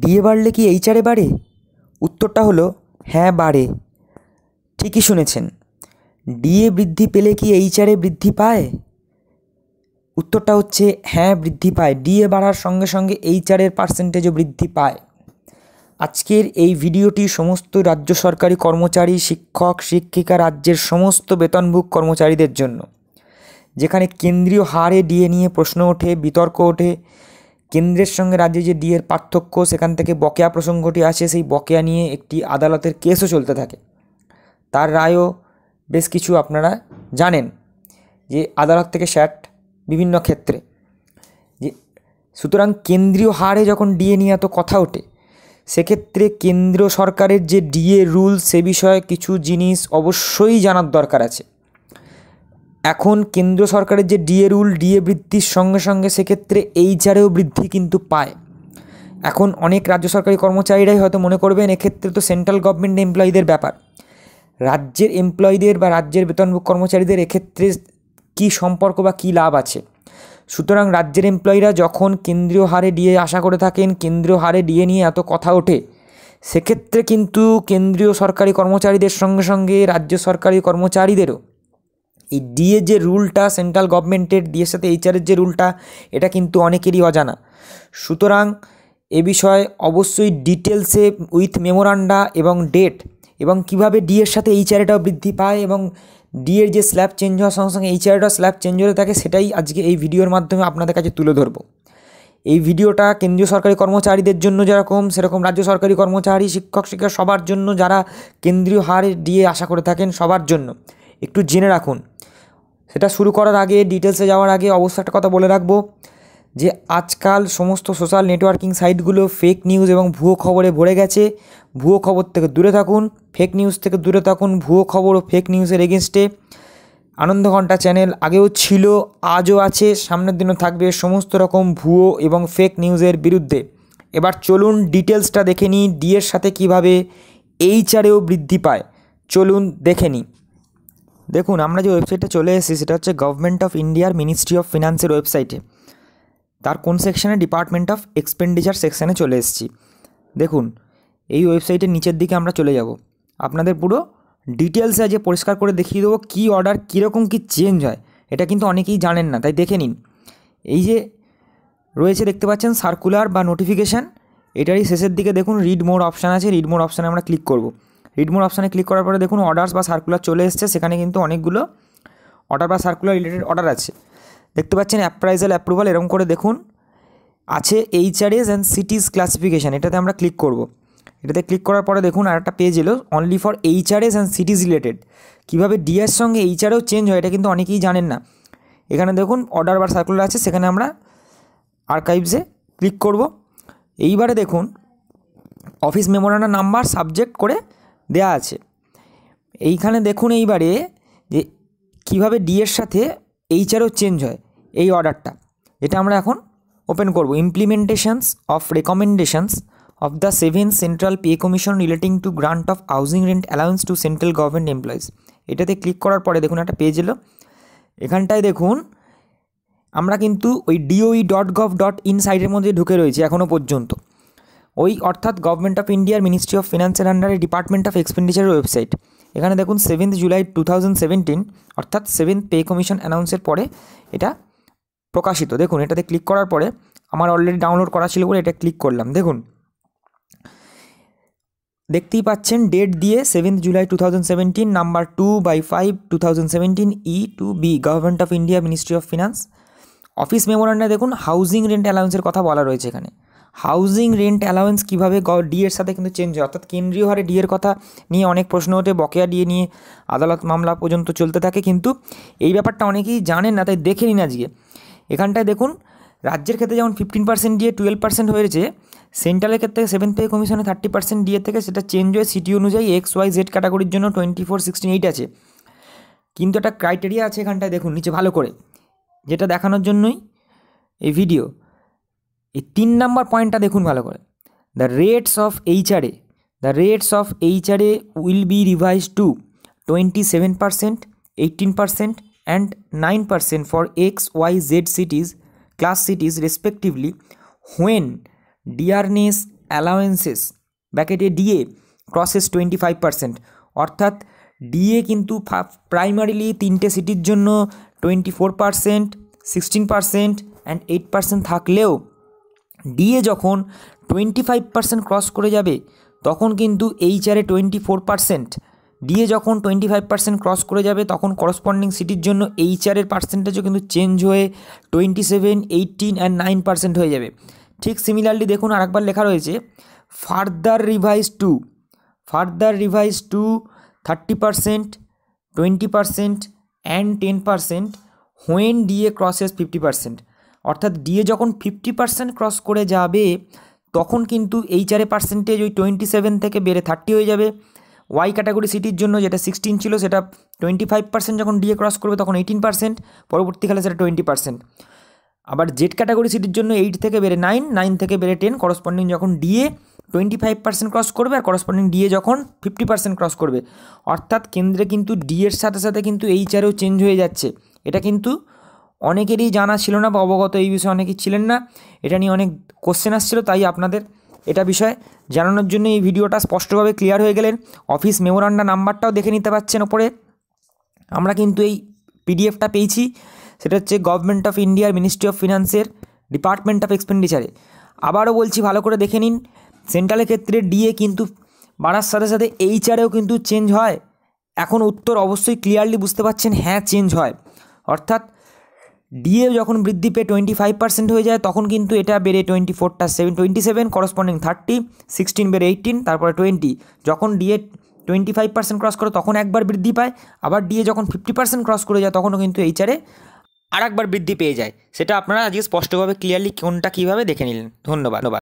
DA বাড়লে কি এইচআরে বাড়ে উত্তরটা হলো হ্যাঁ বাড়ে ঠিকই শুনেছেন ডিএ বৃদ্ধি পেলে কি এইচআরে বৃদ্ধি পায় উত্তরটা হচ্ছে হ্যাঁ বৃদ্ধি পায় ডিএ বাড়ার সঙ্গে সঙ্গে এইচআরের পার্সেন্টেজও বৃদ্ধি পায় আজকের এই ভিডিওটি সমস্ত রাজ্য সরকারি কর্মচারী শিক্ষক শিক্ষিকা রাজ্যের সমস্ত বেতনভুক কর্মচারীদের জন্য যেখানে কেন্দ্রীয় হারে ডিএ নিয়ে প্রশ্ন ওঠে বিতর্ক ওঠে কেন্দ্রের সঙ্গে রাজ্যে যে ডিএর পার্থক্য সেখান থেকে বকেয়া প্রসঙ্গটি আসে সেই বকেয়া নিয়ে একটি আদালতের কেসও চলতে থাকে তার রায়ও বেশ কিছু আপনারা জানেন যে আদালত থেকে স্যাট বিভিন্ন ক্ষেত্রে যে সুতরাং কেন্দ্রীয় হারে যখন ডিএ নিয়ে এত কথা ওঠে সেক্ষেত্রে কেন্দ্র সরকারের যে ডিএ রুল সে বিষয়ে কিছু জিনিস অবশ্যই জানার দরকার আছে এখন কেন্দ্র সরকারের যে ডিএ রুল ডিএ বৃদ্ধির সঙ্গে সঙ্গে সেক্ষেত্রে এইচআরেও বৃদ্ধি কিন্তু পায় এখন অনেক রাজ্য সরকারি কর্মচারীরাই হয়তো মনে করবেন এক্ষেত্রে তো সেন্ট্রাল গভর্নমেন্ট এমপ্লয়ীদের ব্যাপার রাজ্যের এমপ্লয়ীদের বা রাজ্যের বেতন কর্মচারীদের এক্ষেত্রে কি সম্পর্ক বা কি লাভ আছে সুতরাং রাজ্যের এমপ্লয়ীরা যখন কেন্দ্রীয় হারে ডিএ আশা করে থাকেন কেন্দ্রীয় হারে ডিএ নিয়ে এত কথা ওঠে সেক্ষেত্রে কিন্তু কেন্দ্রীয় সরকারি কর্মচারীদের সঙ্গে সঙ্গে রাজ্য সরকারি কর্মচারীদেরও এই ডিএ যে রুলটা সেন্ট্রাল গভর্নমেন্টের ডিএর সাথে এইচআরের যে রুলটা এটা কিন্তু অনেকেরই অজানা সুতরাং এ বিষয়ে অবশ্যই ডিটেলসে উইথ মেমোরান্ডা এবং ডেট এবং কিভাবে ডিএর সাথে এইচআরটাও বৃদ্ধি পায় এবং ডিএর যে স্ল্যাব চেঞ্জ হওয়ার সঙ্গে সঙ্গে এইচআরটা স্ল্যাব চেঞ্জ হয়ে থাকে সেটাই আজকে এই ভিডিওর মাধ্যমে আপনাদের কাছে তুলে ধরবো এই ভিডিওটা কেন্দ্রীয় সরকারি কর্মচারীদের জন্য যেরকম সেরকম রাজ্য সরকারি কর্মচারী শিক্ষক শিক্ষা সবার জন্য যারা কেন্দ্রীয় হারে দিয়ে আশা করে থাকেন সবার জন্য একটু জেনে রাখুন সেটা শুরু করার আগে ডিটেলসে যাওয়ার আগে অবশ্য একটা কথা বলে রাখবো যে আজকাল সমস্ত সোশ্যাল নেটওয়ার্কিং সাইটগুলো ফেক নিউজ এবং ভুয়ো খবরে ভরে গেছে ভুয়ো খবর থেকে দূরে থাকুন ফেক নিউজ থেকে দূরে থাকুন ভুয়ো খবর ও ফেক নিউজের এগেনস্টে আনন্দঘণ্টা চ্যানেল আগেও ছিল আজও আছে সামনের দিনও থাকবে সমস্ত রকম ভুয়ো এবং ফেক নিউজের বিরুদ্ধে এবার চলুন ডিটেলসটা দেখে নিই ডিয়ের সাথে কিভাবে এইচআরেও বৃদ্ধি পায় চলুন দেখে নিই দেখুন আমরা যে ওয়েবসাইটে চলে এসেছি সেটা হচ্ছে গভর্নমেন্ট অফ ইন্ডিয়ার মিনিস্ট্রি অফ ফিনান্সের ওয়েবসাইটে তার কোন সেকশানে ডিপার্টমেন্ট অফ এক্সপেন্ডিচার সেকশানে চলে এসেছি দেখুন এই ওয়েবসাইটের নিচের দিকে আমরা চলে যাব আপনাদের পুরো ডিটেলসে আজকে পরিষ্কার করে দেখিয়ে দেবো কী অর্ডার কীরকম কী চেঞ্জ হয় এটা কিন্তু অনেকেই জানেন না তাই দেখে নিন এই যে রয়েছে দেখতে পাচ্ছেন সার্কুলার বা নোটিফিকেশান এটারই শেষের দিকে দেখুন রিড মোর অপশান আছে রিড মোর অপশানে আমরা ক্লিক করবো রিডমোর অপশানে ক্লিক করার পরে দেখুন অর্ডার্স বা সার্কুলার চলে এসছে সেখানে কিন্তু অনেকগুলো অর্ডার বা সার্কুলার রিলেটেড অর্ডার আছে দেখতে পাচ্ছেন অ্যাপ্রাইজাল অ্যাপ্রুভাল এরকম করে দেখুন আছে এইচআরএস অ্যান্ড সিটিস ক্লাসিফিকেশান এটাতে আমরা ক্লিক করব এটাতে ক্লিক করার পরে দেখুন আর একটা পেজ এলো only for HRS and cities related কীভাবে ডিএর সঙ্গে এইচআরও চেঞ্জ হয় এটা কিন্তু অনেকেই জানেন না এখানে দেখুন অর্ডার বা সার্কুলার আছে সেখানে আমরা আর্কাইভসে ক্লিক করব এইবারে দেখুন অফিস মেমোরানা নাম্বার সাবজেক্ট করে দেয়া আছে এইখানে দেখুন এইবারে যে কীভাবে ডি এর সাথে এইচআরও চেঞ্জ হয় এই অর্ডারটা এটা আমরা এখন ওপেন করব implementations of recommendations of the seven central pay commission relating to grant of housing rent allowance to central government employees এটাতে ক্লিক করার পরে দেখুন একটা পেজ এলো এখানটায় দেখুন আমরা কিন্তু ওই DOE dot gov dot in সাইটের মধ্যে ঢুকে রয়েছি এখনও পর্যন্ত ওই অর্থাৎ গভর্নমেন্ট অফ ইন্ডিয়ার মিনিস্ট্রি অফ ফিনান্সের আন্ডারে ডিপার্টমেন্ট অফ এক্সপেন্ডিচারের ওয়েবসাইট এখানে দেখুন সেভেন্থ জুলাই টু অর্থাৎ সেভেন্থ পে কমিশন অ্যানাউন্সের পরে এটা প্রকাশিত দেখুন এটাতে ক্লিক করার পরে আমার অলরেডি ডাউনলোড করা ছিল বলে এটা ক্লিক করলাম দেখুন দেখতেই পাচ্ছেন ডেট দিয়ে seventh July two thousand number two by five two thousand E two B government of India ministry of finance office মেমোরান্ডে দেখুন হাউজিং রেন্ট অ্যালাউন্সের কথা বলা রয়েছে এখানে হাউজিং রেন্ট অ্যালাওয়েন্স কীভাবে ডি এর সাথে কিন্তু চেঞ্জ হয় অর্থাৎ কেন্দ্রীয় হারে ডি এর কথা নিয়ে অনেক প্রশ্ন ওঠে বকেয়া ডিএ নিয়ে আদালত মামলা পর্যন্ত চলতে থাকে কিন্তু এই ব্যাপারটা অনেকেই জানেন না তাই দেখে নিন আজকে এখানটায় দেখুন রাজ্যের ক্ষেত্রে যেমন fifteen percent DA twelve percent হয়েছে সেন্ট্রালের ক্ষেত্রে সেভেন থেকে কমিশনে থার্টি পার্সেন্ট ডিএ থেকে সেটা চেঞ্জ হয়ে সিটি অনুযায়ী এক্স ওয়াই জেড ক্যাটাগরির জন্য টোয়েন্টি ফোর সিক্সটিন এইট আছে কিন্তু একটা ক্রাইটেরিয়া আছে এখানটায় দেখুন নিচে ভালো করে যেটা দেখানোর জন্যই এই ভিডিও এই তিন নাম্বার পয়েন্টটা দেখুন ভালো করে the rates of HRA the rates of HRA will be revise to twenty seven percent eighteen percent and nine percent for X Y Z cities class cities respectively when dearness allowances ব্যাকেটে DA crosses twenty five percent অর্থাৎ DA কিন্তু primarily তিনটে সিটির জন্য twenty four percent sixteen percent and eight percent থাকলেও DA যখন twenty five percent cross করে যাবে তখন কিন্তু এইচআরে টোয়েন্টি ফোর পার্সেন্ট ডিএ যখন টোয়েন্টি ফাইভ পার্সেন্ট ক্রস করে যাবে তখন করসপন্ডিং সিটির জন্য এইচআরের পার্সেন্টেজও কিন্তু চেঞ্জ হয়ে twenty seven eighteen and nine percent হয়ে যাবে ঠিক সিমিলারলি দেখুন আরেকবার লেখা রয়েছে further revise to further revise to thirty percent twenty percent and ten percent when DA crosses fifty percent অর্থাৎ ডিএ যখন ফিফটি পার্সেন্ট ক্রস করে যাবে তখন কিন্তু এইচআরএ পার্সেন্টেজ ওই টোয়েন্টি সেভেন থেকে বেড়ে থার্টি হয়ে যাবে ওয়াই ক্যাটাগরি সিটির জন্য যেটা সিক্সটিন ছিল সেটা টোয়েন্টি ফাইভ পার্সেন্ট যখন ডিএ ক্রস করবে তখন এইটিন পার্সেন্ট পরবর্তীকালে সেটা টোয়েন্টি পার্সেন্ট আবার জেড ক্যাটাগরি সিটির জন্য এইট থেকে বেড়ে নাইন নাইন থেকে বেড়ে টেন করসপন্ডিং যখন DA twenty five percent cross করবে আর করসপন্ডিং ডিএ যখন ফিফটি পার্সেন্ট ক্রস করবে অর্থাৎ কেন্দ্রে কিন্তু ডিএর সাথে সাথে কিন্তু এইচ আরও চেঞ্জ হয়ে যাচ্ছে এটা কিন্তু অনেকেরই জানা ছিল না বা অবগত এই বিষয়ে অনেকেই ছিলেন না এটা নিয়ে অনেক কোশ্চেন আসছিল তাই আপনাদের এটা বিষয়ে জানানোর জন্য এই ভিডিওটা স্পষ্টভাবে ক্লিয়ার হয়ে গেলেন অফিস মেমোরান্ডা নাম্বারটাও দেখে নিতে পাচ্ছেন ওপরে আমরা কিন্তু এই পিডিএফটা পেয়েছি সেটা হচ্ছে গভর্নমেন্ট অফ ইন্ডিয়ার মিনিস্ট্রি অফ ফিনান্সের ডিপার্টমেন্ট অফ এক্সপেন্ডিচারে আবারও বলছি ভালো করে দেখে নিন সেন্ট্রালের ক্ষেত্রে ডিএ কিন্তু বাড়ার সাথে সাথে এইচআরেও কিন্তু চেঞ্জ হয় এখন উত্তর অবশ্যই ক্লিয়ারলি বুঝতে পাচ্ছেন হ্যাঁ চেঞ্জ হয় অর্থাৎ ডিএ যখন বৃদ্ধি পেয়ে টোয়েন্টি ফাইভ পার্সেন্ট হয়ে যায় তখন কিন্তু এটা বেড়ে টোয়েন্টি ফোরটা seven twenty seven corresponding thirty sixteen বেড়ে এইটিন তারপরে টোয়েন্টি যখন DA twenty five percent cross করে তখন একবার বৃদ্ধি পায় আবার ডিএ যখন ফিফটি পার্সেন্ট ক্রস করে যায় তখনও কিন্তু এইচারে আর একবার বৃদ্ধি পেয়ে যায় সেটা আপনারা আজকে স্পষ্টভাবে ক্লিয়ারলি কোনটা কীভাবে দেখে নিলেন ধন্যবাদ